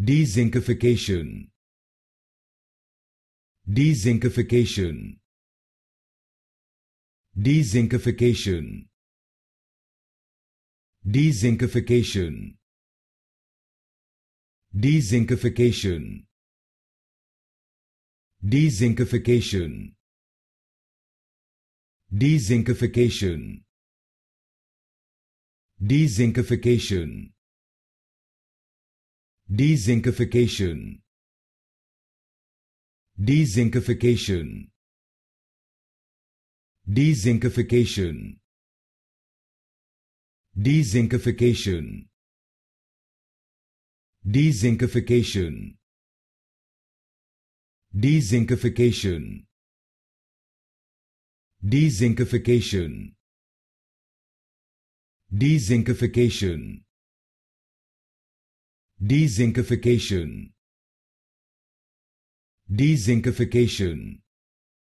Dezinkification. Dezinkification. Dezinkification. Dezinkification. Dezinkification. Dezinkification. Dezinkification. Dezinkification. Dezinkification. Dezinkification. Dezinkification. Dezinkification. Dezinkification. Dezinkification. Dezinkification. Dezinkification. Dezinkification. Dezinkification.